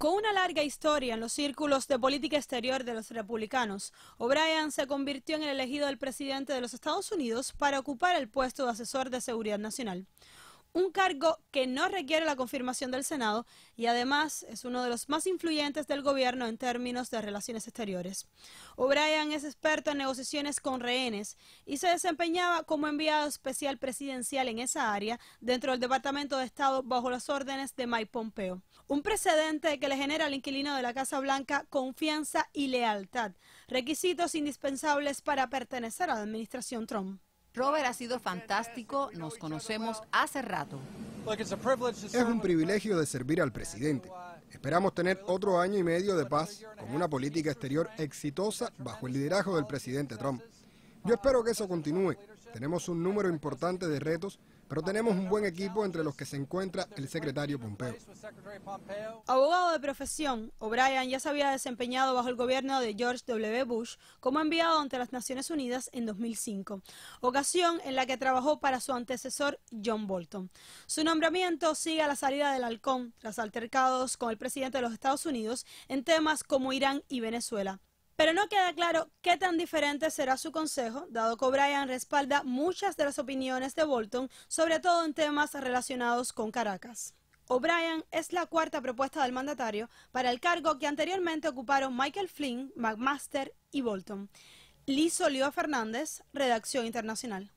Con una larga historia en los círculos de política exterior de los republicanos, O'Brien se convirtió en el elegido del presidente de los Estados Unidos para ocupar el puesto de asesor de seguridad nacional un cargo que no requiere la confirmación del Senado y además es uno de los más influyentes del gobierno en términos de relaciones exteriores. O'Brien es experto en negociaciones con rehenes y se desempeñaba como enviado especial presidencial en esa área dentro del Departamento de Estado bajo las órdenes de Mike Pompeo. Un precedente que le genera al inquilino de la Casa Blanca confianza y lealtad, requisitos indispensables para pertenecer a la administración Trump. Robert ha sido fantástico, nos conocemos hace rato. Es un privilegio de servir al presidente. Esperamos tener otro año y medio de paz con una política exterior exitosa bajo el liderazgo del presidente Trump. Yo espero que eso continúe. Tenemos un número importante de retos, pero tenemos un buen equipo entre los que se encuentra el secretario Pompeo. Abogado de profesión, O'Brien ya se había desempeñado bajo el gobierno de George W. Bush como enviado ante las Naciones Unidas en 2005, ocasión en la que trabajó para su antecesor John Bolton. Su nombramiento sigue a la salida del halcón tras altercados con el presidente de los Estados Unidos en temas como Irán y Venezuela. Pero no queda claro qué tan diferente será su consejo, dado que O'Brien respalda muchas de las opiniones de Bolton, sobre todo en temas relacionados con Caracas. O'Brien es la cuarta propuesta del mandatario para el cargo que anteriormente ocuparon Michael Flynn, McMaster y Bolton. Liz Oliva Fernández, Redacción Internacional.